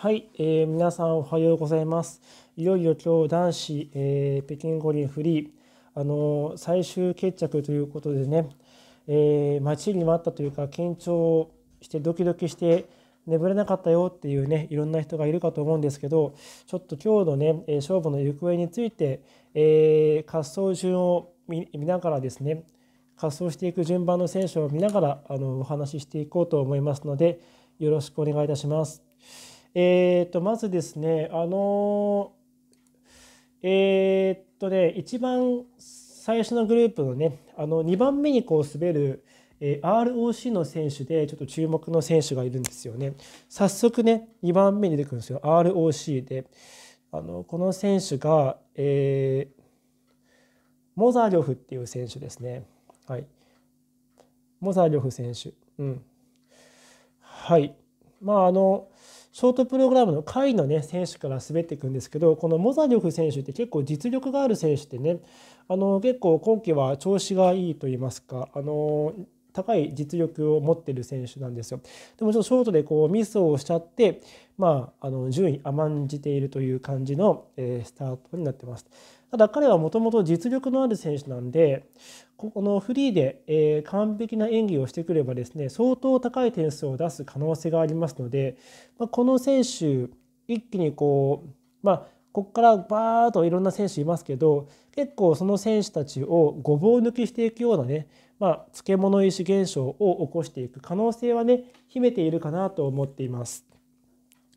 はい、えー、皆さんおはようございます。いよいよ今日男子、えー、北京五輪フリー、あのー、最終決着ということでね、えー、待ちに待ったというか緊張してドキドキして眠れなかったよっていうねいろんな人がいるかと思うんですけどちょっと今日のね、え勝負の行方について、え滑走順を見ながらですね滑走していく順番の選手を見ながらあのお話ししていこうと思いますのでよろしくお願いいたします。えー、とまずですねあのえー、っとね一番最初のグループのねあの2番目にこう滑る、えー、ROC の選手でちょっと注目の選手がいるんですよね早速ね2番目に出てくるんですよ ROC であのこの選手が、えー、モザリョフっていう選手ですねはいモザリョフ選手うんはいまああのショートプログラムの下位の、ね、選手から滑っていくんですけどこのモザリョフ選手って結構実力がある選手ってねあの結構今季は調子がいいと言いますかあの高い実力を持ってる選手なんですよ。でもちょっとショートでこうミスをしちゃって、まあ、あの順位甘んじているという感じの、えスタートになってます。ただ彼はもともと実力のある選手なんで、ここのフリーで、え完璧な演技をしてくればですね、相当高い点数を出す可能性がありますので、まこの選手、一気にこう、まあ、ここからバーっといろんな選手いますけど結構その選手たちをごぼう抜きしていくようなねまあ、漬物石現象を起こしていく可能性はね秘めているかなと思っています。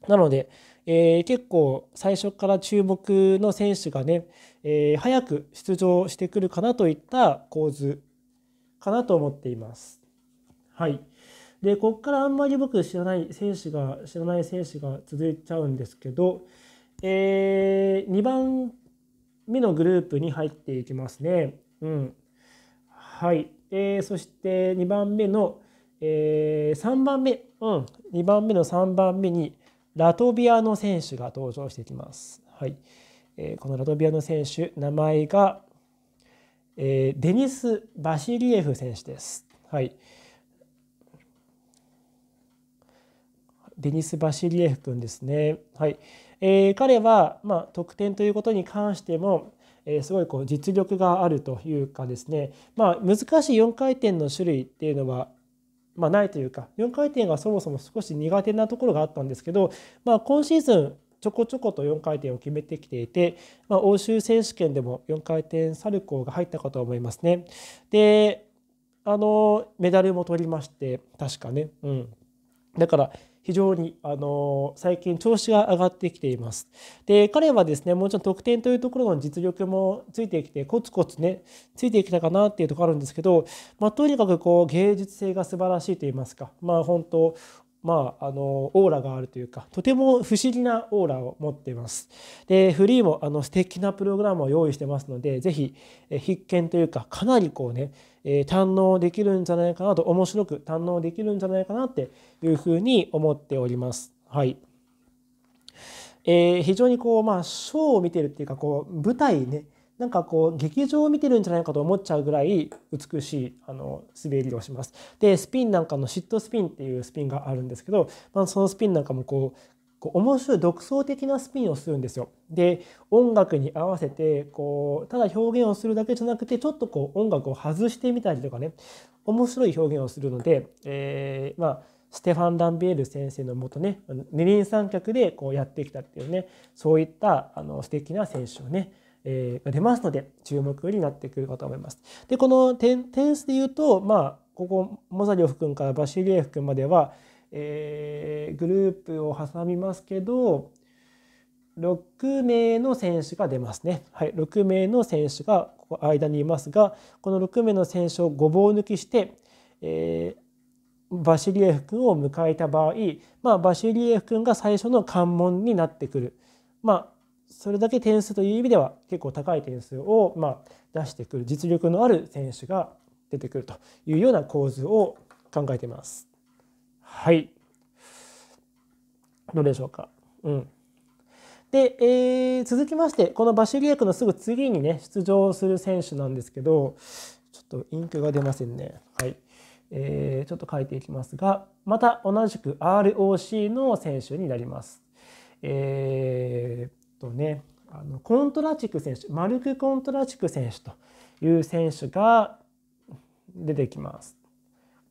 なので、えー、結構最初から注目の選手がね、えー、早く出場してくるかなといった構図かなと思っています。はい、でここからあんまり僕知らない選手が知らない選手が続いちゃうんですけど、えー、2番目のグループに入っていきますね。うん、はいえー、そして2番目の、えー、3番目、うん、2番目の3番目にラトビアの選手が登場してきます。はいえー、このラトビアの選手名前が、えー、デニス・バシリエフ選手です。はい、デニス・バシリエフ君ですね。はいえー、彼は、まあ、得点ということに関しても、えすごいこう実力があるというかですね、まあ、難しい4回転の種類っていうのはまあ、ないというか4回転がそもそも少し苦手なところがあったんですけど、まあ、今シーズンちょこちょこと4回転を決めてきていて、まあ、欧州選手権でも4回転サルコーが入ったかと思いますね。であのメダルも取りまして確かね。うん、だから非常に、あの最近調子が上がってきています。で、彼はですね、もちろん得点というところの実力もついてきて、コツコツね、ついてきたかなっていうところあるんですけど、まあ、とにかくこう、芸術性が素晴らしいと言いますか、まあ、本当、まあ、あのオーラがあるというかとても不思議なオーラを持っています。でフリーもあの素敵なプログラムを用意してますので是非必見というかかなりこうね、え堪能できるんじゃないかなと面白く堪能できるんじゃないかなっていうふうに思っております。はいえー、非常にこう、まあ、ショーを見てるっていうかこう舞台ねなんかこう劇場を見てるんじゃないかと思っちゃうぐらい美しいあの滑りをします。でスピンなんかのシットスピンっていうスピンがあるんですけど、まあ、そのスピンなんかもこうこう面白い独創的なスピンをするんですよ。で音楽に合わせてこうただ表現をするだけじゃなくてちょっとこう音楽を外してみたりとかね面白い表現をするので、えー、まあステファン・ランビエール先生のもとね二輪三脚でこうやってきたっていうねそういったあの素敵な選手をねえー、出ますので注目になってくるかと思います。でこの点点数で言うとまあここモザリオフ君からバシリエフ君までは、えー、グループを挟みますけど6名の選手が出ますね、はい、6名の選手がここ間にいますがこの6名の選手をごぼう抜きして、えー、バシリエフ君を迎えた場合、まあ、バシリエフ君が最初の関門になってくる、まあ、それだけ点数という意味では結構高い点数をま出してくる実力のある選手が出てくるというような構図を考えています。はい。どうでしょうか。うん。で、えー、続きまして、このバシリエクのすぐ次にね、出場する選手なんですけど、ちょっとインクが出ませんね。はい。えー、ちょっと書いていきますが、また同じく ROC の選手になります。えーとねあのコントラチク選手マルク・コントラチク選手という選手が出てきます。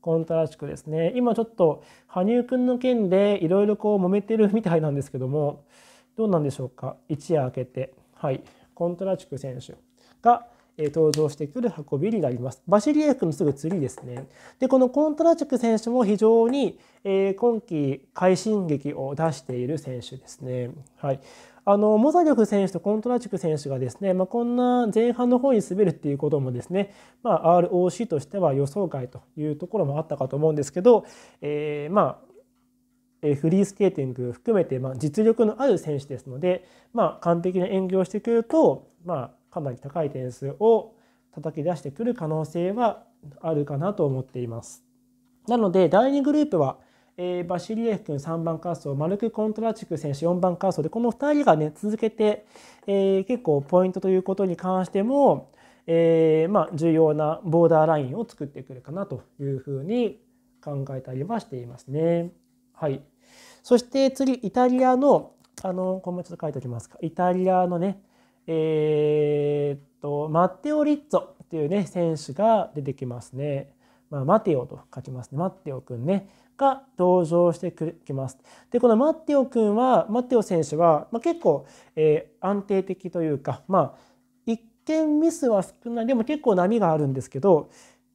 コントラチクですね今ちょっと羽生くんの件でいろいろこう揉めてるみたいなんですけどもどうなんでしょうか一夜明けてはいコントラチク選手が登場してくる運びになります。バシリエフのすぐ次ですね。で、このコントラチュク選手も非常に、えー、今季快進撃を出している選手ですね。はい。あのモザリョフ選手とコントラチュク選手がですね、まあ、こんな前半の方に滑るっていうこともですね、まあ、ROC としては予想外というところもあったかと思うんですけど、えー、まあフリースケーティング含めて、ま実力のある選手ですので、まあ、完璧な演技をしてくると、まあ、かなり高い点数を叩き出してくる可能性はあるかなと思っています。なので第2グループはえー、バシリエフ君3番滑走マルク・コントラチュク選手4番滑走でこの2人がね続けて、えー、結構ポイントということに関しても、えー、まあ、重要なボーダーラインを作ってくるかなというふうに考えたりはしていますね。はい、そして次イタリアのあのこれもちょっと書いておきますかイタリアのねえー、っとマッテオ・リッツォっていうね選手が出てきますね。まあ、マテオと書きますね。マテオくんね。が登場してきます。で、このマテオくんは、マテオ選手は、まあ、結構、えー、安定的というか、まあ、一見ミスは少ない。でも結構波があるんですけど、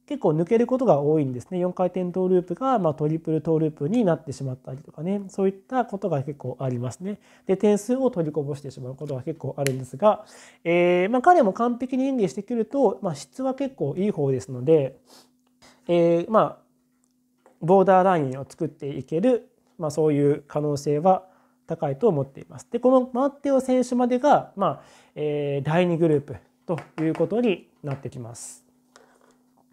結構抜けることが多いんですね。4回転トーループが、まあ、トリプルトーループになってしまったりとかね、そういったことが結構ありますね。で、点数を取りこぼしてしまうことが結構あるんですが、えー、まあ、彼も完璧に演技してくると、まあ、質は結構いい方ですので、えー、まあ、ボーダーラインを作っていける、まあ、そういう可能性は高いと思っています。でこのマッテオ選手までが、まあえー、第2グループということになってきます。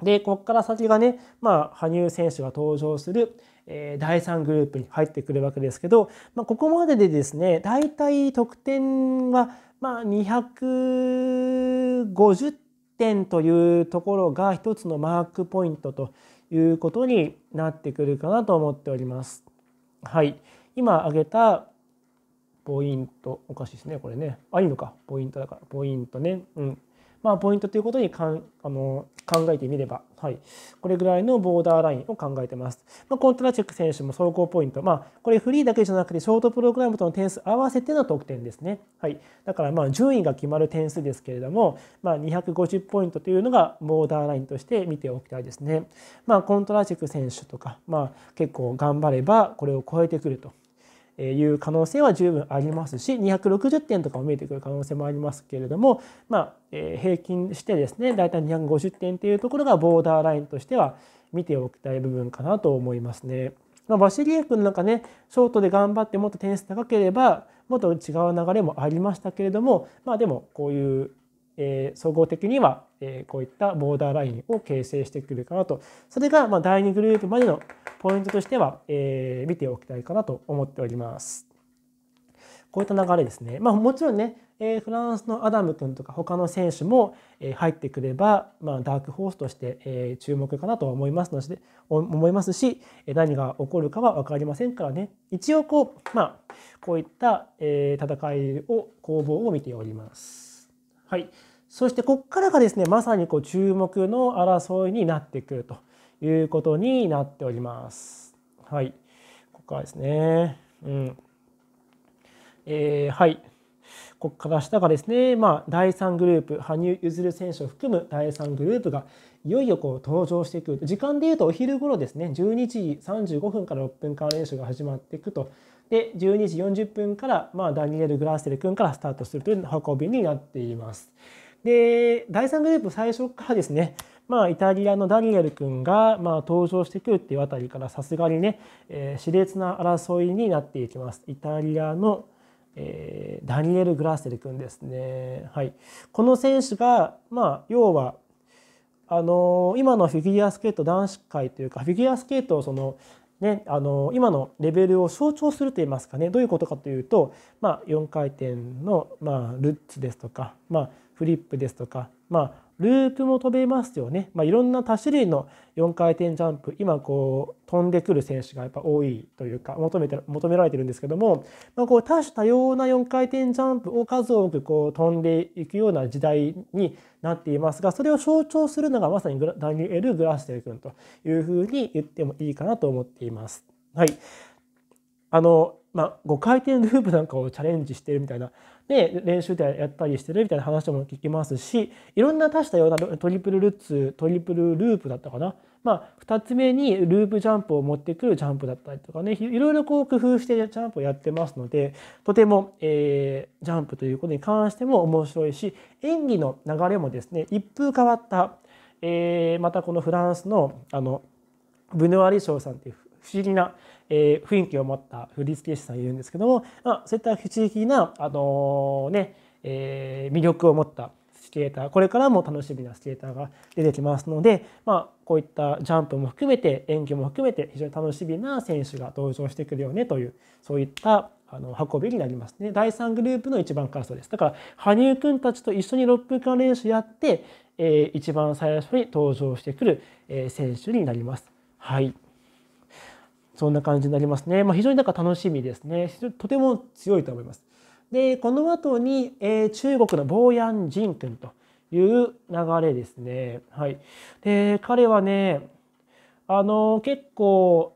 でここから先がね、まあ、羽生選手が登場する、えー、第3グループに入ってくるわけですけど、まあ、ここまででですね大体得点は、まあ、250点というところが一つのマークポイントということになってくるかなと思っております。はい、今挙げたポイントおかしいですねこれねあいいのかポイントだからポイントねうんまあ、ポイントということにかんあの考えてみれば、はい、これぐらいのボーダーラインを考えてます。まあ、コントラチェック選手も総合ポイント、まあ、これフリーだけじゃなくてショートプログラムとの点数合わせての得点ですね。はい、だからまあ順位が決まる点数ですけれども、まあ、250ポイントというのがボーダーラインとして見ておきたいですね。まあ、コントラチェック選手とか、まあ、結構頑張ればこれを超えてくると。いう可能性は十分ありますし260点とかも見えてくる可能性もありますけれども、まあ、平均してですねだいたい250点というところがボーダーラインとしては見ておきたい部分かなと思いますね。まあ、バシリエ君なんかねショートで頑張ってもっと点数高ければもっと違う流れもありましたけれどもまあでもこういう、えー、総合的にはえこういったボーダーラインを形成してくるかなとそれがま第2グループまでのポイントとしては、え見ておきたいかなと思っております。こういった流れですね。まあ、もちろんね、えフランスのアダム君とか他の選手も、え入ってくれば、まあ、ダークホースとして、え注目かなとは思いますので思いますしえ何が起こるかは分かりませんからね一応こう,、まあ、こういった、え戦いを攻防を見ております。はいそしてここからがですねまさにこう注目の争いになってくるということになっております。はい、ここからですね。うんえー、はい、ここから下がですね、まあ、第3グループ羽生結弦選手を含む第3グループがいよいよこう登場してくる時間でいうとお昼頃ですね12時35分から6分間練習が始まっていくとで12時40分から、まあ、ダニエル・グラッセル君からスタートするという運びになっています。で、第3グループ最初からですね、まあ、イタリアのダニエル君が、まあ、登場してくるっていうあたりからさすがにね、えー、熾烈な争いになっていきます。イタリアの、えー、ダニエル・グラセル君ですね。はい、この選手が、まあ、要はあのー、今のフィギュアスケート男子界というかフィギュアスケートをそのね、あの今のレベルを象徴すると言いますかねどういうことかというと、まあ、4回転の、まあ、ルッツですとか、まあ、フリップですとか、まあ、ループも飛べますよね、まあ、いろんな多種類の4回転ジャンプ今こう飛んでくる選手がやっぱ多いというか求めて求められてるんですけども、まあ、こう多種多様な4回転ジャンプを数多くこう飛んでいくような時代になっていますがそれを象徴するのがまさにダニエル・グラステル君というふうに言ってもいいかなと思っています。はいあのまあ、5回転ループなんかをチャレンジしてるみたいな、で、練習でやったりしてるみたいな話も聞きますし、いろんな多したようなトリプルルッツ、トリプルループだったかな。まあ、2つ目にループジャンプを持ってくるジャンプだったりとかね、いろいろこう工夫してジャンプをやってますので、とても、えー、ジャンプということに関しても面白いし、演技の流れもですね、一風変わった、えー、またこのフランスの、あの、ブヌアリショーさんっていう不思議な、えー、雰囲気を持った振付師さんいるんですけども、まあ、そういった不思議な、あのー、ねえー、魅力を持ったスケーターこれからも楽しみなスケーターが出てきますので、まあ、こういったジャンプも含めて演技も含めて非常に楽しみな選手が登場してくるよねというそういったあの運びになりますね第3グループの一番カー滑走ですだから羽生君たちと一緒に6分間練習やって、えー、一番最初に登場してくる、えー、選手になります。はいそんな感じになりますね。まあ、非常になんか楽しみですね。とても強いと思います。で、この後に、えー、中国のボーヤン・ジン君という流れですね。はい。で、彼はね、あの、結構、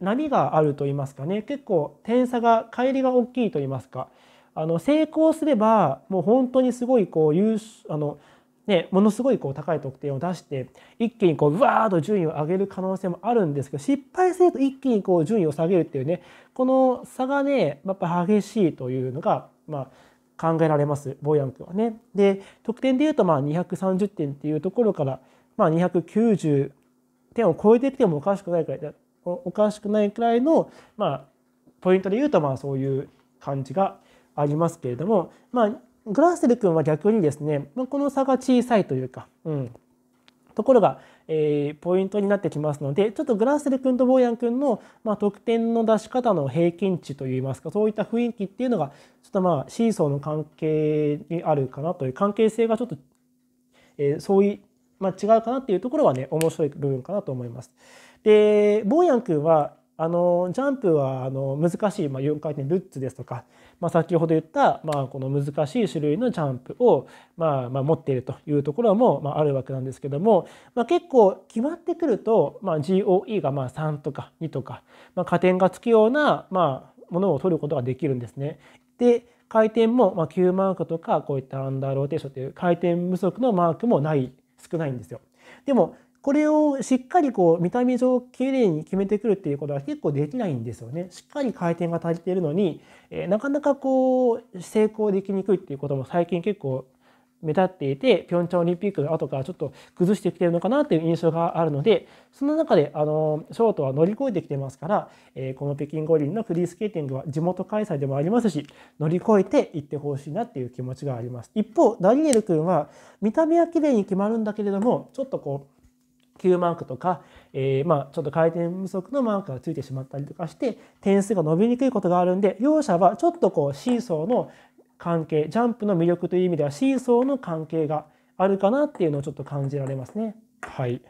波があると言いますかね、結構点差が、乖離が大きいと言いますか、あの、成功すれば、もう本当にすごい、こう、優あの、ね、ものすごいこう高い得点を出して一気にこうわーっと順位を上げる可能性もあるんですけど失敗すると一気にこう順位を下げるっていうねこの差がねやっぱ激しいというのが、ま考えられますボーヤン君はね。で得点でいうとまあ230点っていうところから、ま290点を超えてきてもおかしくないくらいおかしくないくらいの、まポイントでいうとまあそういう感じがありますけれども、まあ、グラセル君は逆にですね、まこの差が小さいというか、うん、ところが、えー、ポイントになってきますのでちょっとグラセル君とボーヤン君の、まあ、得点の出し方の平均値といいますかそういった雰囲気っていうのがちょっとまあシーソーの関係にあるかなという関係性がちょっと、えー、そういう、まあ、違うかなっていうところはね面白い部分かなと思います。でボーヤン君はあのジャンプはあの難しい、まあ、4回転ルッツですとか、まあ、先ほど言った、まあ、この難しい種類のジャンプを、まあまあ、持っているというところも、まあ、あるわけなんですけども、まあ、結構決まってくると、まあ、GOE がまあ3とか2とか、まあ、加点がつくような、まあ、ものを取ることができるんですね。で回転も、まあ、9マークとかこういったアンダーローテーションという回転不足のマークもない少ないんですよ。でもこれをしっかりこう見た目上きれいに決めてくるっていうことは結構できないんですよね。しっかり回転が足りているのに、えなかなかこう成功できにくいっていうことも最近結構目立っていて、ピョンチャンオリンピックの後からちょっと崩してきてるのかなという印象があるので、その中で、あの、ショートは乗り越えてきてますから、えこの北京五輪のフリースケーティングは地元開催でもありますし、乗り越えていってほしいなっていう気持ちがあります。一方、ダニエル君は、見た目は綺麗に決まるんだけれども、ちょっとこう、9マークとか、えー、まあちょっと回転不足のマークがついてしまったりとかして点数が伸びにくいことがあるんで両者はちょっとこうシーソーの関係ジャンプの魅力という意味ではシーソーの関係があるかなっていうのをちょっと感じられますね。はい、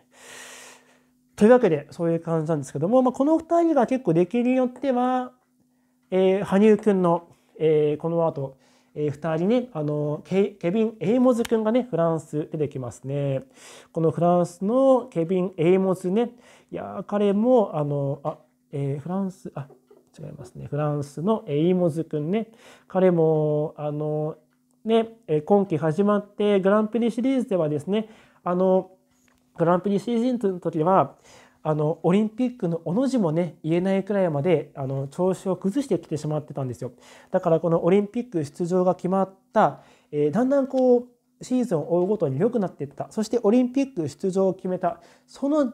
というわけでそういう感じなんですけども、まあ、この2人が結構出来によっては、えー、羽生くんの、えー、この後えー、2人ね、あのケ、ケビン・エイモズ君がね、フランス出てきますね。このフランスのケビン・エイモズね、いや彼も、あの、あ、えー、フランス、あ、違いますね。フランスのエイモズ君ね、彼も、あの、ね、今季始まってグランプリシリーズではですね、あの、グランプリシリーズンの時は、あのオリンピックのおの字もね言えないくらいまであの調子を崩してきてしまってたんですよだからこのオリンピック出場が決まった、えー、だんだんこうシーズンを追うごとに良くなっていったそしてオリンピック出場を決めたその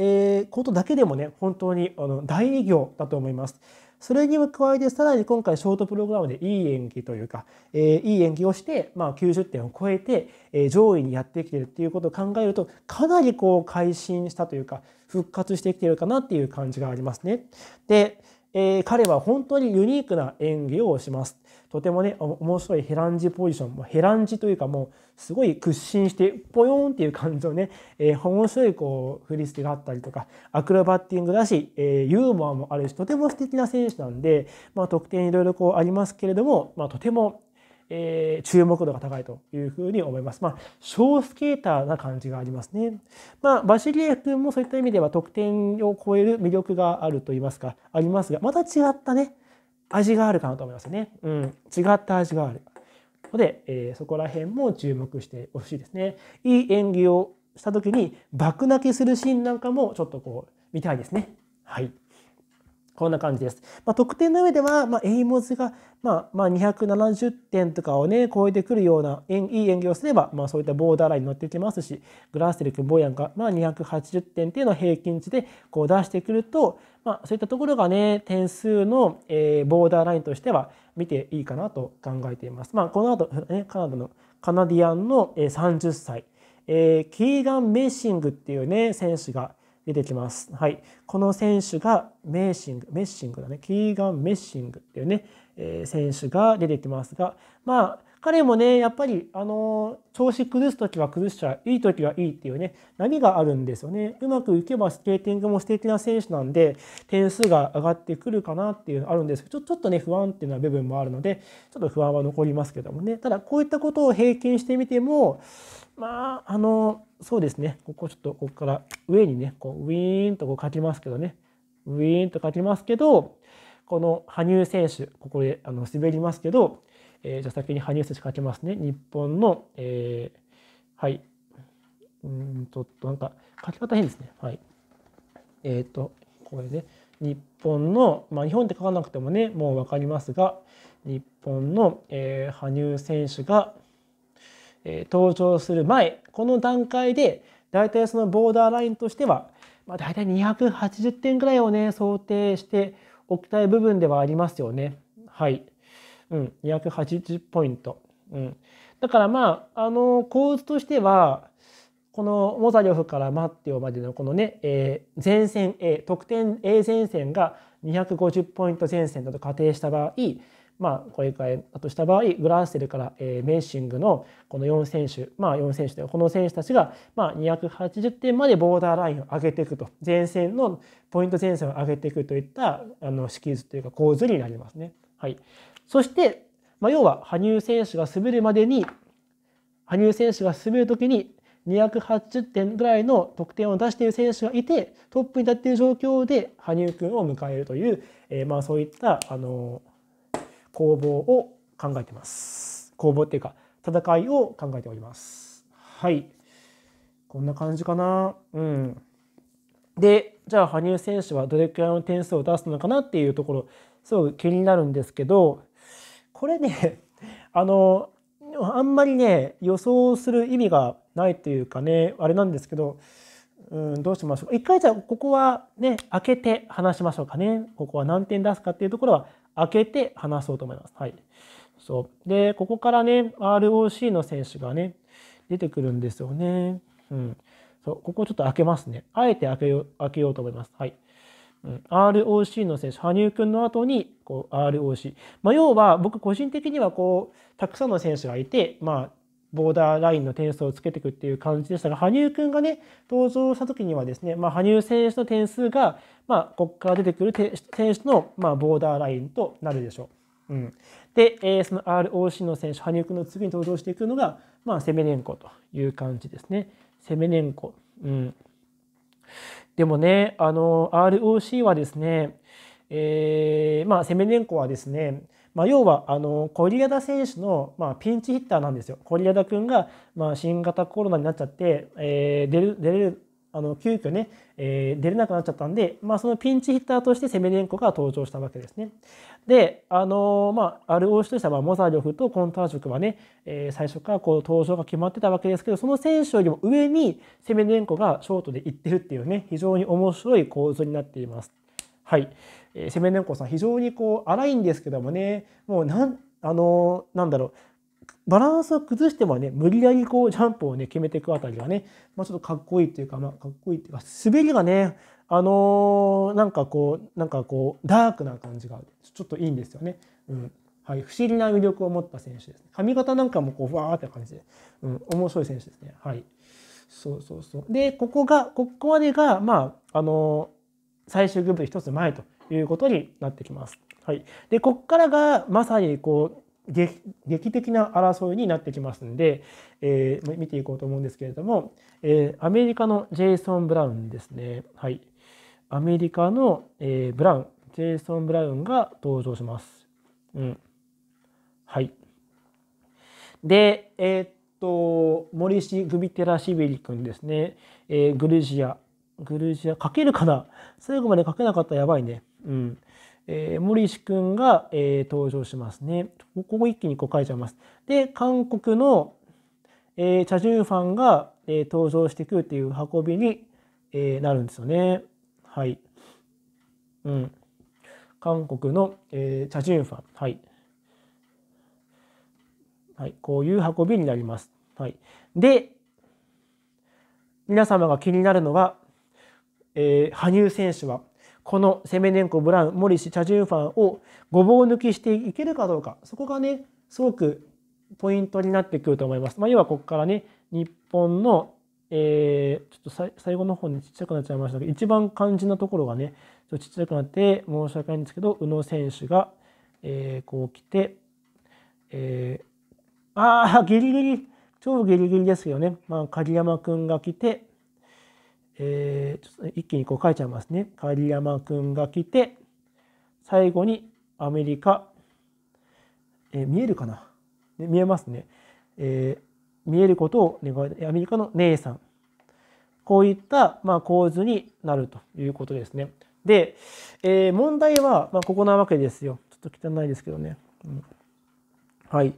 えー、ことだけでもね本当にあの大偉業だと思います。それに加えてさらに今回ショートプログラムでいい演技というか、えー、いい演技をして、まあ、90点を超えて、えー、上位にやってきてるっていうことを考えるとかなりこう改心したというか復活してきてるかなっていう感じがありますね。で、えー、彼は本当にユニークな演技をします。とてもね面白いヘランジポジションもヘランジというかもうすごい屈伸してポヨンっていう感じのね、えー、面白いこう振り付けがあったりとかアクロバッティングだし、えー、ユーモアもあるしとても素敵な選手なんで、まあ、得点いろいろこうありますけれども、まあ、とてもえー、注目度が高いというふうに思います。まあ、小スケーターな感じがありますね。まあ、バシリエフ君もそういった意味では得点を超える魅力があると言いますか、ありますが、また違ったね、味があるかなと思いますね。うん、違った味がある。ので、えー、そこら辺も注目してほしいですね。いい演技をした時に爆泣きするシーンなんかもちょっとこう見たいですね。はい。こんな感じです。まあ、得点の上では、まあ、エイモズが、まあ、まあ、270点とかをね、超えてくるような、いい演技をすれば、まあ、そういったボーダーラインに乗ってきますし、グラステル君、ボヤンが、まあ、280点っていうのを平均値でこう出してくると、まあ、そういったところがね点数の、えー、ボーダーラインとしては見ていいかなと考えています。まあ、この後、ね、カナダのカナディアンの30歳、えー、キーガン・メッシングっていうね選手が出てきます。はい、この選手がメーシング、メッシングだね、キーガン・メッシングっていうね、えー、選手が出てきますが、まあ、彼もね、やっぱり、あの、調子崩す時は崩しちゃいい時はいいっていうね、波があるんですよね。うまくいけばスケーティングも素敵な選手なんで、点数が上がってくるかなっていうのあるんですけど、ちょっとね、不安っていうな部分もあるので、ちょっと不安は残りますけどもね。ただ、こういったことを平均してみても、まあ、あの、そうですね、ここちょっと、ここから上にね、こう、ウィーンとこう書きますけどね、ウィーンと書きますけど、この羽生選手、ここであの滑りますけど、えー、じゃあ先に羽生選手書きますね。日本の、えー、はい。うんちょっとなんか書き方変ですね。はい。えっ、ー、と、これね。日本の、まあ、日本って書かなくてもね、もうわかりますが、日本の、えー、羽生選手が、えー、登場する前、この段階で、大体そのボーダーラインとしては、まあ、大体280点ぐらいをね、想定しておきたい部分ではありますよね。はい。うん、280ポイント。うん、だからまあ、あの構図としては、このモザリョフからマッティオまでのこのね、えー、前線 A 得点 A 前線が250ポイント前線だと仮定した場合まあこれくらいだとした場合グラッセルから、えー、メッシングのこの4選手まあ4選手とこの選手たちが、まあ、280点までボーダーラインを上げていくと前線のポイント前線を上げていくといったあの式図というか構図になりますね。はい、そして、まあ、要は羽生選手が滑るまでに羽生選手が滑る時に280点ぐらいの得点を出している選手がいてトップに立っている状況で羽生くんを迎えるという、えー、まあそういったあの攻防を考えてます。攻防っていうか戦いを考えております。はい。こんな感じかな。うん。で、じゃあ羽生選手はどれくらいの点数を出すのかなっていうところ、すごく気になるんですけど、これね あのあんまりね予想する意味がないというかねあれなんですけど、うん、どうしましょう一回じゃあここはね開けて話しましょうかねここは何点出すかっていうところは開けて話そうと思います。はい、そうでここからね ROC の選手がね出てくるんですよね。うん、そうここちょっと開けますね。あえて開けよう開けようと思います。はいうん、ROC の選手、羽生君の後にこう ROC。まあ、要は僕個人的にはこう、たくさんの選手がいて、まあ、ボーダーラインの点数をつけていくっていう感じでしたが、羽生君がね、登場した時にはですね、まあ、羽生選手の点数が、まあ、ここから出てくる選手の、まあ、ボーダーラインとなるでしょう。うん、で、えー、その ROC の選手、羽生君の次に登場していくのが、まあ、セメネンコという感じですね。セメネンコ。うん、でもね、あの、ROC はですね、えー、まあ、セメネンコはですね、まあ、要はあのコリアダ選手の、まあ、ピンチヒッターなんですよ。コリアダ君が、まあ、新型コロナになっちゃって、えー、出る出れるあの急遽ね、えー、出れなくなっちゃったんで、まあ、そのピンチヒッターとしてセメレンコが登場したわけですね。で、あのー、まあ、ROC としてはモザリョフとコンタージュクはね、えー、最初からこう登場が決まってたわけですけど、その選手よりも上にセメレンコがショートで行ってるっていうね、非常に面白い構図になっています。はい。えー、セメレンコさん、非常にこう、荒いんですけどもね、もうなん、あのー、なんだろう、バランスを崩してもね、無理やりこうジャンプをね、決めていくあたりがね、まあ、ちょっとかっこいいっていうか、まあ、かっこいいっていうか、滑りがね、あのー、なんかこう、なんかこう、ダークな感じが、ちょっといいんですよね。うん。はい、不思議な魅力を持った選手ですね。髪型なんかもこう、ふわーって感じで、うん、面白い選手ですね。はい。そうそうそう。で、ここが、ここまでが、まあ、あのー、最終グループ一つ前ということになってきます。はい。で、ここからが、まさにこう、劇的な争いになってきますんで、えー、見ていこうと思うんですけれども、えー、アメリカのジェイソン・ブラウンですね。はい。アメリカの、えー、ブラウン、ジェイソン・ブラウンが登場します。うん。はい。で、えー、っと、モリシ・グビテラシビリ君ですね。えー、グルジア。グルジア、書けるかな最後まで書けなかったらやばいね。うん。えー、森石くんが、えー、登場しますね。ここ一気にこう書いちゃいます。で、韓国の、えー、チャジュンファンが、え登場してくるっていう運びに、えなるんですよね。はい。うん。韓国の、えチャジュンファン。はい。はい。こういう運びになります。はい。で、皆様が気になるのが、え羽生選手はこのセメネンコ、ブラウン、モリシ、チャジュンファンをごぼう抜きしていけるかどうか、そこがね、すごくポイントになってくると思います。まあ、要はここからね、日本の、えー、ちょっと最後の方にちっちゃくなっちゃいましたけど、一番肝心なところがね、ちょっとちっちゃくなって申し訳ないんですけど、宇野選手が、えー、こう来て、えー、ああ、ギリギリ、超ギリギリですよね。まあ、鍵山君が来て、えー、一気にこう書いちゃいますね。狩山くんが来て、最後にアメリカ、えー、見えるかな、ね、見えますね。えー、見えることを願い、アメリカの姉さん。こういった、まあ、構図になるということですね。で、えー、問題は、まあ、ここなわけですよ。ちょっと汚いですけどね。うん、はい。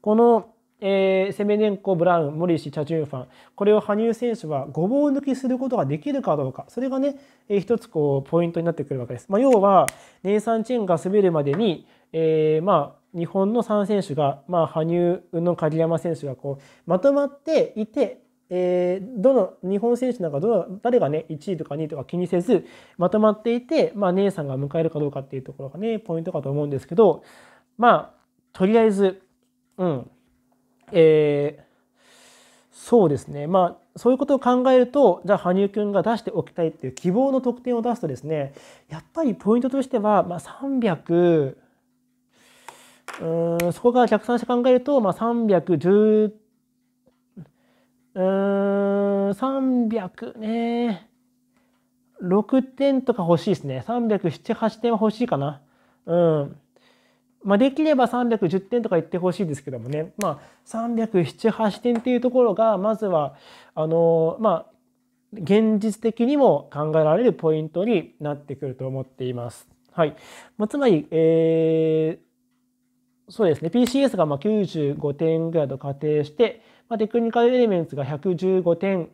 この、えー、セメネンコ、ブラウン、モリシ、チャチュンファン、これを羽生選手はごぼう抜きすることができるかどうか、それがね、えー、一つこうポイントになってくるわけです。まあ、要は、ネイサン・チェンが滑るまでに、えー、まあ、日本の3選手が、まあ、羽生の鍵山選手がこうまとまっていて、えー、どの日本選手なんかどの誰がね1位とか2位とか気にせずまとまっていて、まあ、姉さんが迎えるかどうかっていうところがねポイントかと思うんですけどまあとりあえず、うん、えー、そうですねまあそういうことを考えるとじゃあ羽生君が出しておきたいっていう希望の得点を出すとですねやっぱりポイントとしては、まあ、300うんそこから逆算して考えると、まあ、310うん300ね6点とか欲しいですね307、8点は欲しいかなうんまあ、できれば310点とか言ってほしいですけどもね、まあ、307、8点っていうところが、まずは、あの、まあ、現実的にも考えられるポイントになってくると思っています。はい。まあ、つまり、えー、そうですね、PCS がまあ95点ぐらいと仮定して、まあ、テクニカルエレメンツが115点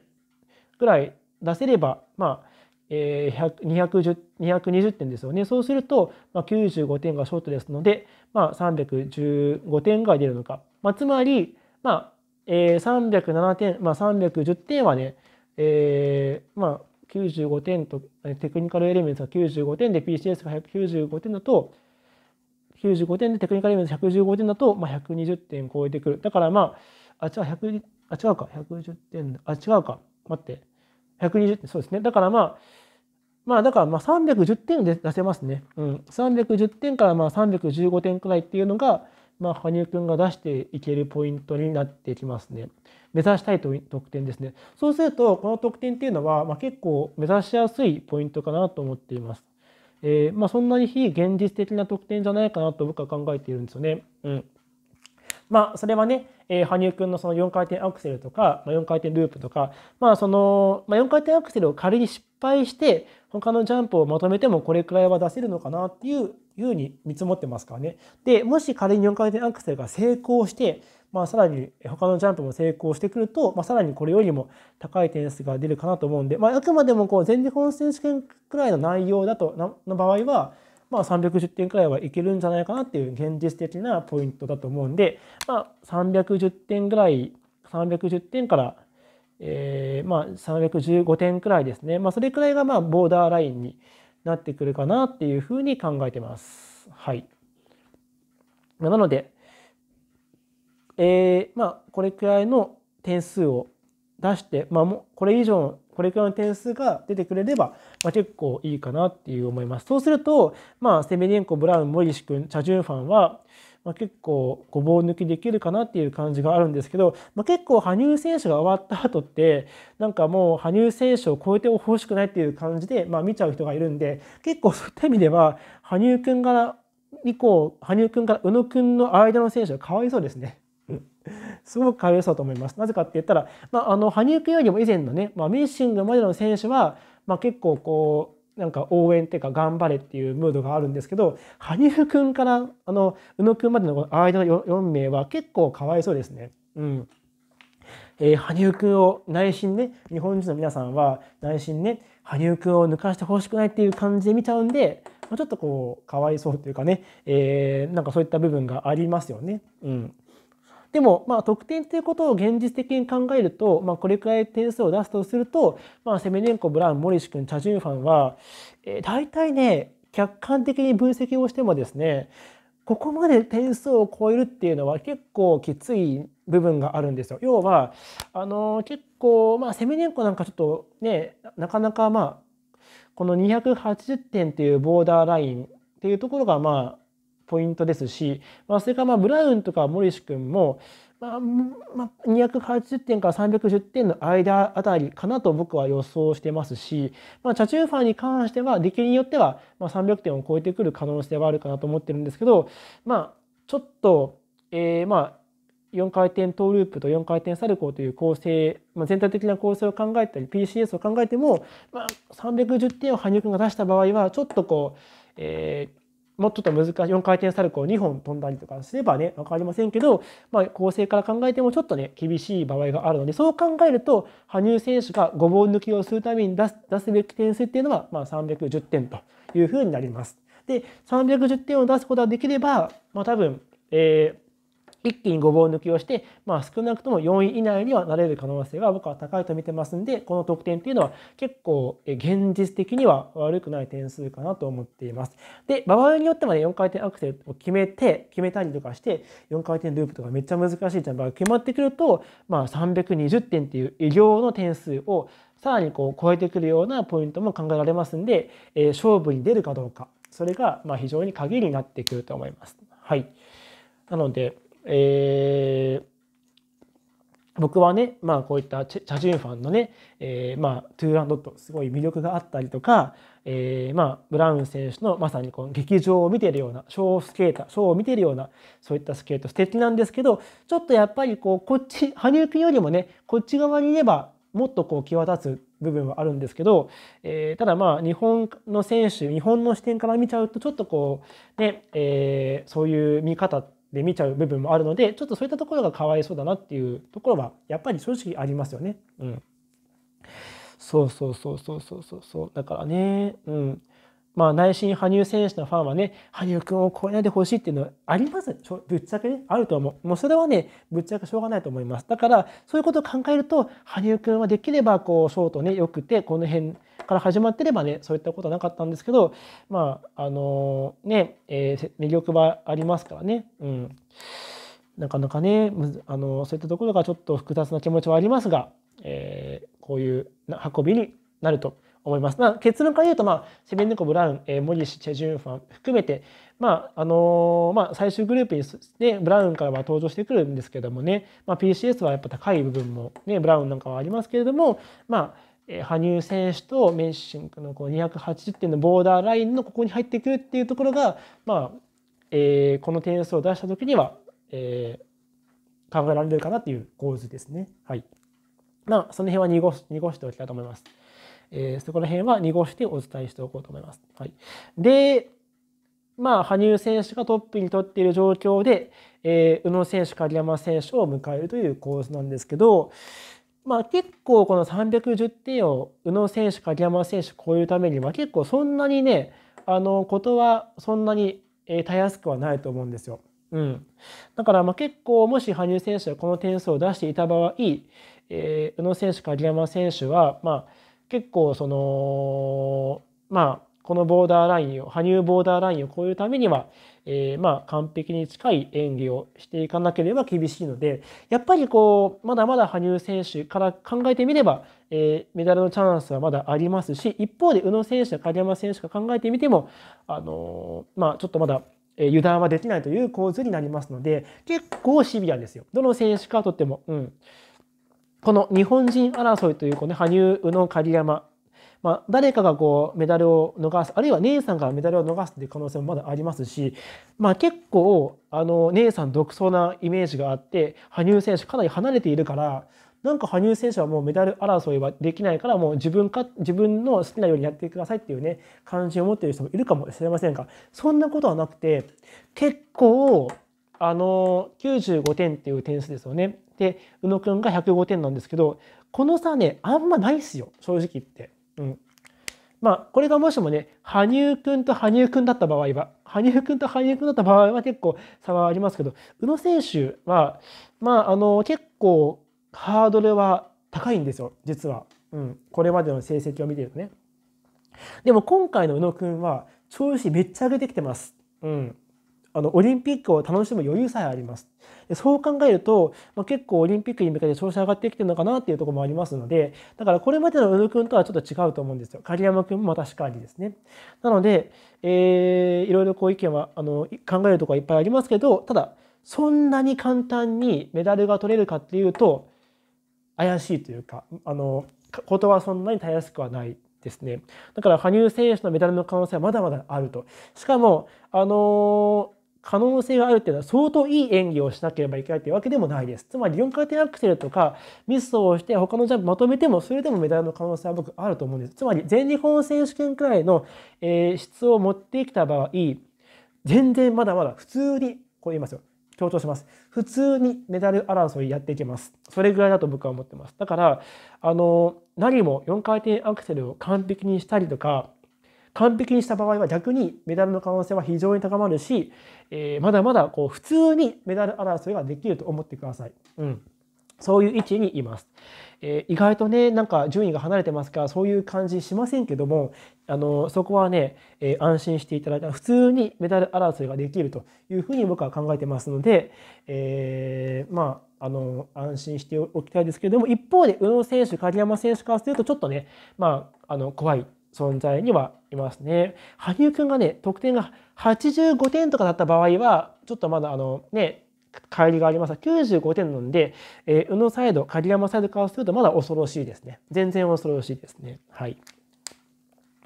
ぐらい出せれば、まあ、えー、220点ですよね。そうすると、まあ、95点がショートですので、まあ、315点が出るのか。まあ、つまり、まあえー、307点、まあ、310点はね、えー、まあ、95点と、テクニカルエレメンツが95点で PCS が195点だと、95点でテクニカルエレメンツ115点だと、まあ、120点超えてくる。だからまあ、あ、違う、あ、違うか、110点、あ、違うか、待って。120点、そうですね。だからまあ、まあだからまあ310点で出せますね。うん。310点からまあ315点くらいっていうのが、まあ、羽生くんが出していけるポイントになってきますね。目指したいと得点ですね。そうすると、この得点っていうのは、まあ、結構目指しやすいポイントかなと思っています。えー、まあ、そんなに非現実的な得点じゃないかなと僕は考えているんですよね。うん。まあ、それはね、えー、羽生くんのその4回転アクセルとか、まあ、4回転ループとか、まあその、まあ、4回転アクセルを仮に失敗して、他のジャンプをまとめてもこれくらいは出せるのかなっていうふうに見積もってますからね。で、もし仮に4回転アクセルが成功して、まあ、さらに他のジャンプも成功してくると、まあ、さらにこれよりも高い点数が出るかなと思うんで、まあ、あくまでもこう全日本選手権くらいの内容だとの場合は、まあ、310点くらいはいけるんじゃないかなっていう現実的なポイントだと思うんで、まあ、310点ぐらい、310点から、えー、まあ、315点くらいですね。まあ、それくらいが、まあ、ボーダーラインになってくるかなっていうふうに考えてます。はい。なので、えー、まあ、これくらいの点数を出して、まあ、もこれ以上これくらいの点数が出てくれれば、まあ、結構いいかなっていう思います。そうすると、まあ、セメリエンコ、ブラウン、モリシ君、チャジュンファンは、まあ、結構ごぼう抜きできるかなっていう感じがあるんですけど、まあ、結構羽生選手が終わった後ってなんかもう羽生選手を超えてほしくないっていう感じで、まあ、見ちゃう人がいるんで結構そういった意味では羽生君から以降羽生君から宇野君の間の選手はかわいそうですね。すごく可愛さと思います。なぜかって言ったら、まあ、あの羽生君よりも以前のね、まあ、ミッシングまでの選手は、まあ、結構こうなんか応援っていうか頑張れっていうムードがあるんですけど羽生君からあの宇野君までの間の 4, 4名は結構かわいそうですね。うんえー、羽生君を内心ね日本人の皆さんは内心ね羽生君を抜かしてほしくないっていう感じで見ちゃうんで、まあ、ちょっとこうかわいそうというかね、えー、なんかそういった部分がありますよね。うんでも、まあ、得点ということを現実的に考えると、まあ、これくらい点数を出すとすると、まあ、セメネンコ、ブラウン、モリシ君、チャジュンファンは、えー、大体ね、客観的に分析をしてもですね、ここまで点数を超えるっていうのは結構きつい部分があるんですよ。要は、あのー、結構、まあ、セメネンコなんかちょっとね、なかなかまあ、この280点というボーダーラインっていうところがまあポイントですし、まあ、それからまあブラウンとか森氏君も、まあまあ、280点から310点の間あたりかなと僕は予想してますし、まあ、チャチューファンに関しては出来によっては、まあ、300点を超えてくる可能性はあるかなと思ってるんですけど、まあ、ちょっと、えー、まあ4回転トーループと4回転サルコーという構成、まあ、全体的な構成を考えたり PCS を考えても、まあ、310点を羽生君が出した場合はちょっとこう、えー、もうちょっと難しい4回転サルコー2本飛んだりとかすればね分かりませんけど、まあ、構成から考えてもちょっとね厳しい場合があるのでそう考えると羽生選手がごぼう抜きをするために出す出すべき点数っていうのは、まあ、310点というふうになります。で310点を出すことができれば、まあ、多分、えー一気にごぼう抜きをして、まあ、少なくとも4位以内にはなれる可能性が僕は高いと見てますんで、この得点っていうのは結構現実的には悪くない点数かなと思っています。で、場合によってはね、4回転アクセルを決めて、決めたりとかして、4回転ループとかめっちゃ難しいジャンプが決まってくると、まあ、320点っていう異業の点数をさらにこう超えてくるようなポイントも考えられますんで、えー、勝負に出るかどうか、それがま非常に鍵になってくると思います。はい。なので、えー僕はね、まあ、こういったチャジュンファンのね、えー、まあトゥーランドットすごい魅力があったりとか、えー、まあブラウン選手のまさにこの劇場を見てるようなショースケーターショーを見てるようなそういったスケート素敵なんですけどちょっとやっぱりこうこっち羽生君よりもねこっち側にいればもっとこう際立つ部分はあるんですけど、えー、ただまあ日本の選手日本の視点から見ちゃうとちょっとこうね、えそういう見方ってで見ちゃう部分もあるのでちょっとそういったところがかわいそうだなっていうところはやっぱり正直ありますよね。うん、そうそうそうそうそうそうだからねうん。まあ、内心、羽生選手のファンはね、羽生君を超えないでほしいっていうのはあります。ぶっちゃけね、あると思う。もうそれはね、ぶっちゃけしょうがないと思います。だから、そういうことを考えると、羽生君はできれば、こう、ショートね、良くて、この辺から始まってればね、そういったことはなかったんですけど、まあ、あのー、ね、えー、魅力はありますからね。うん。なかなかね、あのー、そういったところがちょっと複雑な気持ちはありますが、えこういう運びになると。思います。まあ、結論から言うと、まあ、セェベンネコ、ブラウン、えー、モリシ、チェジュンファン含めて、まああのー、まあ、最終グループにでブラウンからは登場してくるんですけどもね、まあ、PCS はやっぱ高い部分も、ね、ブラウンなんかはありますけれども、まあえー、羽生選手とメッシングのこう280点のボーダーラインのここに入ってくるっていうところが、まあえー、この点数を出した時には、えー、考えられるかなっていう構図ですね。はいまあ、その辺は濁し濁しておきたいと思います。えー、そこら辺は濁してお伝えしておこうと思います。はい、で、まあ、羽生選手がトップにとっている状況で、えー、宇野選手、鍵山選手を迎えるという構図なんですけど、まあ、結構この310点を宇野選手、鍵山選手超えるためには結構そんなにね、あのことはそんなに、えたやすくはないと思うんですよ。うん、だからまあ結構もし羽生選手がこの点数を出していた場合、えー、宇野選手、鍵山選手は、まあ、結構そのまあこのボーダーラインを羽生ボーダーラインを超えるためには、えー、まあ完璧に近い演技をしていかなければ厳しいのでやっぱりこうまだまだ羽生選手から考えてみれば、えー、メダルのチャンスはまだありますし一方で宇野選手や鍵山選手が考えてみてもあのー、まあちょっとまだ油断はできないという構図になりますので結構シビアですよどの選手かとっても。うんこの日本人争いというね、羽生、宇野、鍵山、まあ、誰かがこうメダルを逃すあるいは姉さんがメダルを逃すという可能性もまだありますし、まあ、結構あの姉さん独走なイメージがあって羽生選手かなり離れているからなんか羽生選手はもうメダル争いはできないからもう自分か自分の好きなようにやってくださいっていうね感じを持っている人もいるかもしれませんがそんなことはなくて結構あの95点っていう点数ですよねで、宇野くんが105点なんですけど、この差ね、あんまないっすよ、正直言って。うん。まあ、これがもしもね、羽生くんと羽生くんだった場合は、羽生くんと羽生くんだった場合は結構差はありますけど、宇野選手は、まあ、あの、結構ハードルは高いんですよ、実は。うん。これまでの成績を見てるとね。でも今回の宇野くんは、調子めっちゃ上げてきてます。うん。あのオリンピックを楽しむ余裕さえありますでそう考えると、まあ、結構オリンピックに向けて調子上がってきてるのかなっていうとこもありますのでだからこれまでの宇野君とはちょっと違うと思うんですよ狩山君も確かにですねなので、えー、いろいろこう意見はあの考えるとこはいっぱいありますけどただそんなに簡単にメダルが取れるかっていうと怪しいというかあのことはそんなにたやすくはないですね。だから羽生選手のメダルの可能性はまだまだあると。しかも、あの可能性があるっていうのは相当いい演技をしなければいけないというわけでもないです。つまり4回転アクセルとかミスをして他のジャンプまとめてもそれでもメダルの可能性は僕あると思うんです。つまり全日本選手権くらいの、え質を持ってきた場合全然まだまだ普通にこう言いますよ。強調します。普通にメダル争いやっていけます。それぐらいだと僕は思ってます。だから、あの、何も4回転アクセルを完璧にしたりとか、完璧にした場合は逆にメダルの可能性は非常に高まるし、えー、まだまだこう普通にメダル争いができると思ってください。うん、そういう位置にいます。えー、意外とねなんか順位が離れてますからそういう感じしませんけどもあのそこはね、えー、安心していただいた普通にメダル争いができるというふうに僕は考えてますので、えー、まああの安心しておきたいですけども一方で宇野選手鍵山選手からするとちょっとね、まあ、あの怖い存在にはいますね。羽生くんがね、得点が85点とかだった場合は、ちょっとまだあのね、帰りがありますが、95点なので、えー、宇野サイド、鍵山サイドからするとまだ恐ろしいですね。全然恐ろしいですね。はい。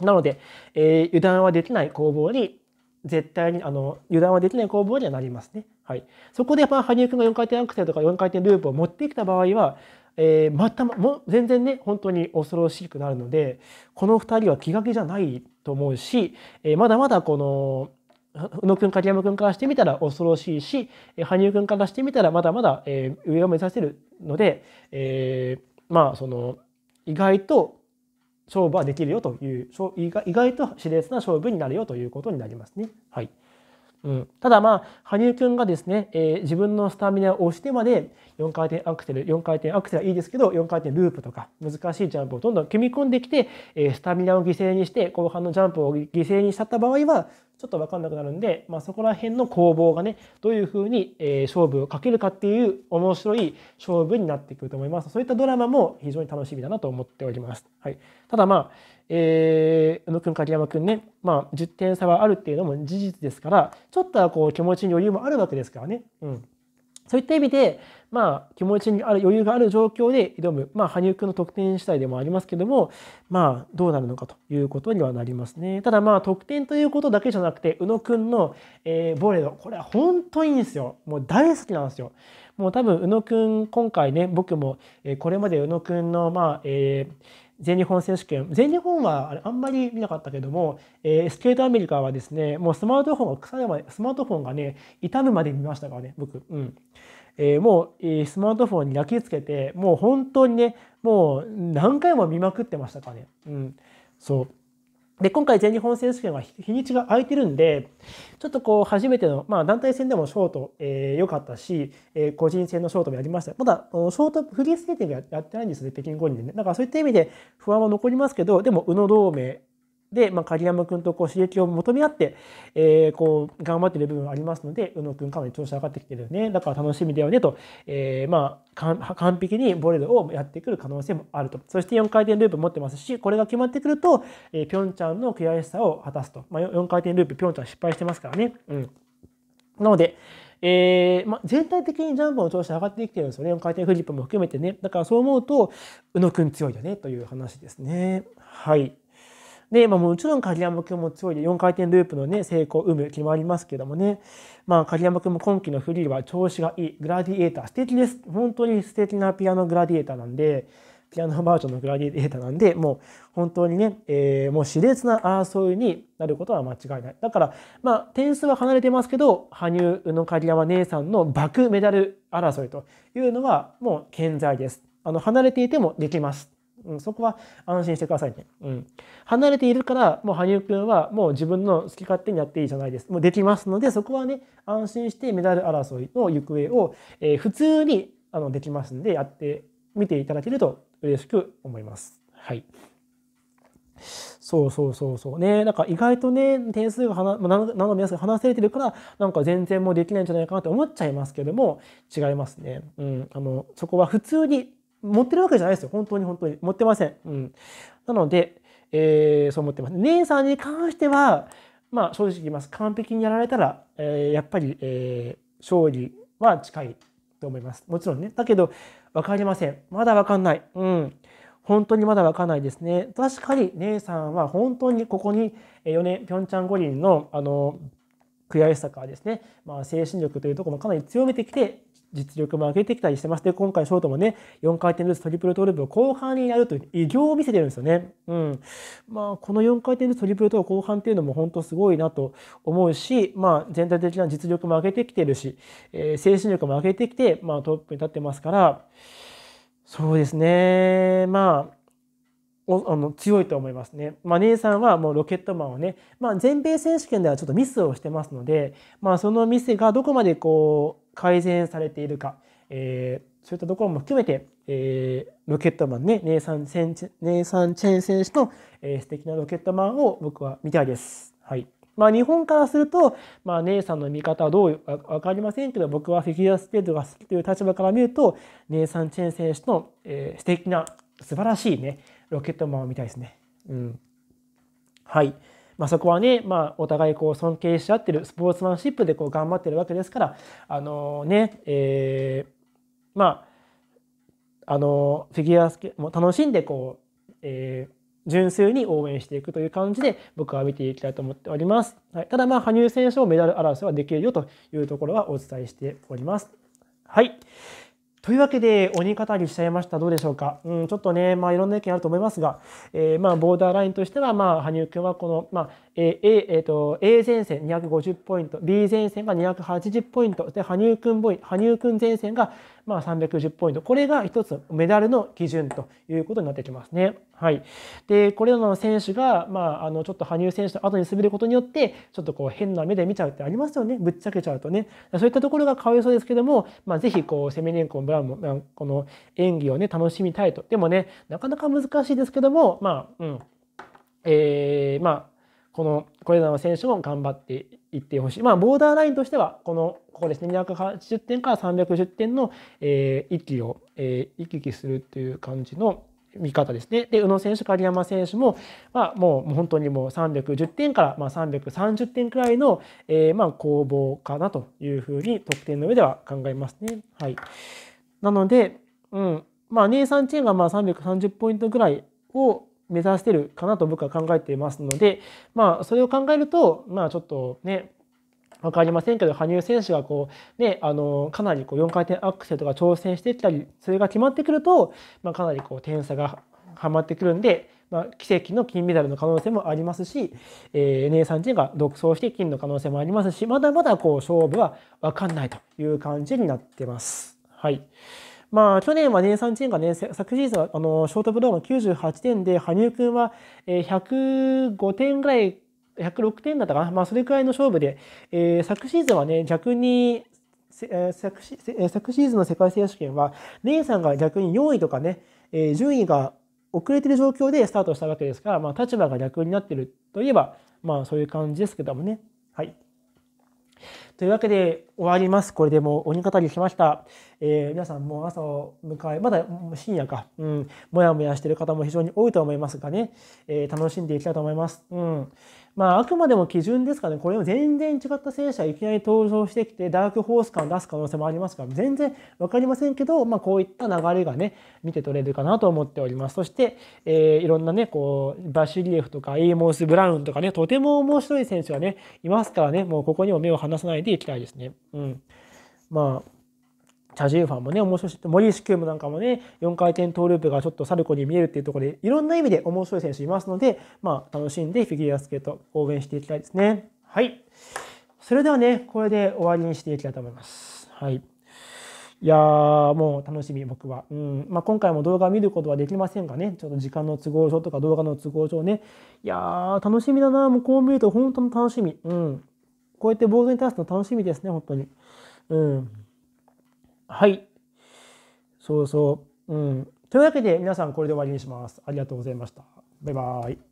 なので、えー、油断はできない攻防に、絶対に、あの、油断はできない攻防にはなりますね。はい。そこで、っぱ羽生くんが4回転アクセルとか4回転ループを持ってきた場合は、えー、またも全然ね本当に恐ろしくなるのでこの2人は気が気じゃないと思うし、えー、まだまだこの宇野君鍵山君からしてみたら恐ろしいし羽生君からしてみたらまだまだ、えー、上を目指せるので、えー、まあその意外と勝負はできるよという意外と熾烈な勝負になるよということになりますね。はいうん、ただまあ羽生君がですね、えー、自分のスタミナを押してまで4回転アクセル4回転アクセルはいいですけど4回転ループとか難しいジャンプをどんどん組み込んできて、えー、スタミナを犠牲にして後半のジャンプを犠牲にしちゃった場合はちょっと分かんなくなるんで、まあ、そこら辺の攻防がねどういうふうに、えー、勝負をかけるかっていう面白い勝負になってくると思いますそういったドラマも非常に楽しみだなと思っております。はい、ただまあえー、宇野君、鍵山君ね、まあ、10点差はあるっていうのも事実ですから、ちょっとはこう気持ちに余裕もあるわけですからね。うん、そういった意味で、まあ、気持ちにある余裕がある状況で挑む、まあ、羽生君の得点次第でもありますけども、まあ、どうなるのかということにはなりますね。ただ、まあ、得点ということだけじゃなくて、宇野君の、えー、ボレード、これは本当にいいんですよ。もう大好きなんですよ。もう多分、宇野君、今回ね、僕も、えー、これまで宇野君の、まあ、えー、全日本選手権全日本はあれあんまり見なかったけども、えー、スケートアメリカはですねもうスマートフォンが腐るまでスマートフォンがね傷むまで見ましたからね僕うん。えー、もう、えー、スマートフォンに焼き付けてもう本当にねもう何回も見まくってましたからねうんそうで、今回全日本選手権は日にちが空いてるんで、ちょっとこう初めての、まあ団体戦でもショート良、えー、かったし、えー、個人戦のショートもやりました。まだ、ショート、フリースケーティングやってないんですね、北京五輪でね。だからそういった意味で不安は残りますけど、でも、宇野同盟、で、まあ、鍵山君とこう刺激を求め合って、えー、こう頑張ってる部分ありますので宇野君かなり調子上がってきてるよねだから楽しみだよねと、えー、まあ完璧にボレルをやってくる可能性もあるとそして4回転ループ持ってますしこれが決まってくると、えー、ピョンチャンの悔しさを果たすと、まあ、4回転ループピョンチャン失敗してますからね。うん、なのでえーまあ、全体的にジャンプの調子上がってきてるんですよね。4回転フリップも含めてね。だからそう思うと、宇野くん強いよねという話ですね。はい。で、まあ、もちろん鍵山君も強いで、4回転ループのね、成功、有無、決まりますけどもね。まあ、鍵山君も今季のフリーは調子がいい。グラディエーター、素敵です。本当に素敵なピアノグラディエーターなんで、ピアノバージョンのグラディエーターなんで、もう本当にね、えー、もう熾烈な争いになることは間違いない。だから、まあ、点数は離れてますけど、羽生、宇野鍵山姉さんのバクメダル争いというのはもう健在です。あの、離れていてもできます。うん、そこは安心してくださいね。うん、離れているからもう羽生君はもう自分の好き勝手にやっていいじゃないですもうできますのでそこはね安心してメダル争いの行方を、えー、普通にあのできますのでやってみていただけると嬉しく思います。はい、そうそうそうそうね。なんか意外とね、点数が話、何の目安が話されてるから、なんか全然もうできないんじゃないかなって思っちゃいますけども、違いますね。うん。あの、そこは普通に持ってるわけじゃないですよ。本当に本当に。持ってません。うん。なので、えー、そう思ってます。姉さんに関しては、まあ正直言います。完璧にやられたら、えー、やっぱり、えー、勝利は近いと思います。もちろんね。だけど、分かりません。まだ分かんない。うん。本当にまだ分かんないですね。確かに姉さんは本当にここに4年、ピョンチャン五輪の、あの、悔しさからですね、まあ、精神力というところもかなり強めてきて実力も上げてきたりしてまして、今回ショートもね、4回転ルーツトリプルトーループを後半にやるという偉業を見せてるんですよね。うん。まあ、この4回転ルーツトリプルトール後半っていうのも本当すごいなと思うし、まあ、全体的な実力も上げてきてるし、えー、精神力も上げてきて、まあ、トップに立ってますから、そうですね。まあ、おあの強いと思いますね。まあ、姉さんはもうロケットマンをね、まあ、全米選手権ではちょっとミスをしてますので、まあ、そのミスがどこまでこう、改善されているか、えー、そういったところも含めて、えー、ロケットマンね、ネイサン・チェンネイサンチェン選手の、えー、素敵なロケットマンを僕は見たいです。はい。まあ、日本からすると、まあ、姉さんの見方はどう分かりませんけど、僕はフィギュアスケートが好きという立場から見ると、姉さんチェン選手の、えー、素敵な、素晴らしいね、ロケットマンを見たいですね。うん。はい。まあ、そこはね、まあ、お互いこう尊敬し合ってるスポーツマンシップでこう頑張ってるわけですからあのねえー、まああのフィギュアスケも楽しんでこう、えー、純粋に応援していくという感じで僕は見ていきたいと思っております。はい、ただまあ羽生選手をメダル争いはできるよというところはお伝えしております。はい。というわけで、鬼語りしちゃいました。どうでしょうか。うん、ちょっとね、まあ、いろんな意見あると思いますが、えー、まあ、ボーダーラインとしては、まあ、羽生君はこの、まあ、えー、A、えーと、A 前線250ポイント、B 前線が280ポイント、で、羽生くんポイ羽生くん前線がまあ310ポイント。これが一つメダルの基準ということになってきますね。はい。で、これらの選手が、まあ、あの、ちょっと羽生選手の後に滑ることによって、ちょっとこう変な目で見ちゃうってありますよね。ぶっちゃけちゃうとね。そういったところがかわいそうですけども、まあ、ぜひこう、セメネンコン・ブラウンも、この演技をね、楽しみたいと。でもね、なかなか難しいですけども、まあ、うん。えー、まあ、このこれらの選手も頑張っていってほしい、まあ、ボーダーラインとしてはこのここですね280点から310点の、えー、域を、えー、行き来するという感じの見方ですね。で宇野選手狩山選手も、まあ、もう本当にもう310点から、まあ、330点くらいの、えー、まあ攻防かなというふうに得点の上では考えますね。はい、なので、うんまあ、イサン・チーンがまあ330ポイントぐらいを目指してるかなと僕は考えていますので、まあ、それを考えると、まあ、ちょっとね、分かりませんけど羽生選手がこう、ね、あのかなりこう4回転アクセルとか挑戦してきたりそれが決まってくると、まあ、かなりこう点差がはまってくるんで、まあ、奇跡の金メダルの可能性もありますし、えー、N3 が独走して金の可能性もありますしまだまだこう勝負は分かんないという感じになってます。はいまあ、去年はサン・チーンがね、昨シーズンはあのショートブローの98点で、羽生君は105点ぐらい、106点だったかな、まあ、それくらいの勝負で、えー、昨シーズンはね、逆に昨シーズンの世界選手権は、ネイさんが逆に4位とかね、えー、順位が遅れてる状況でスタートしたわけですから、まあ、立場が逆になってるといえば、まあ、そういう感じですけどもね。はい。というわけで終わります。これでもう鬼語りしました。えー、皆さんもう朝を迎え、まだ深夜か、うん、もやもやしてる方も非常に多いと思いますがね、えー、楽しんでいきたいと思います。うんまあ、あくまでも基準ですからね、これも全然違った戦車いきなり登場してきて、ダークホース感を出す可能性もありますから、全然分かりませんけど、まあ、こういった流れがね、見て取れるかなと思っております。そして、えー、いろんなね、こう、バシリエフとか、エイモース・ブラウンとかね、とても面白い選手がね、いますからね、もうここにも目を離さないでいきたいですね。うん。まあ、チャジウファンもね、面白いし、森石君もなんかもね、4回転トーループがちょっとサルコに見えるっていうところで、いろんな意味で面白い選手いますので、まあ、楽しんでフィギュアスケート応援していきたいですね。はい。それではね、これで終わりにしていきたいと思います。はい。いやー、もう楽しみ、僕は。うん。まあ、今回も動画見ることはできませんがね、ちょっと時間の都合上とか動画の都合上ね。いやー、楽しみだな。もうこう見ると本当の楽しみ。うん。こうやって坊主に立つの楽しみですね、本当に。うん。はい。そうそう。うん。というわけで皆さんこれで終わりにします。ありがとうございました。バイバイ。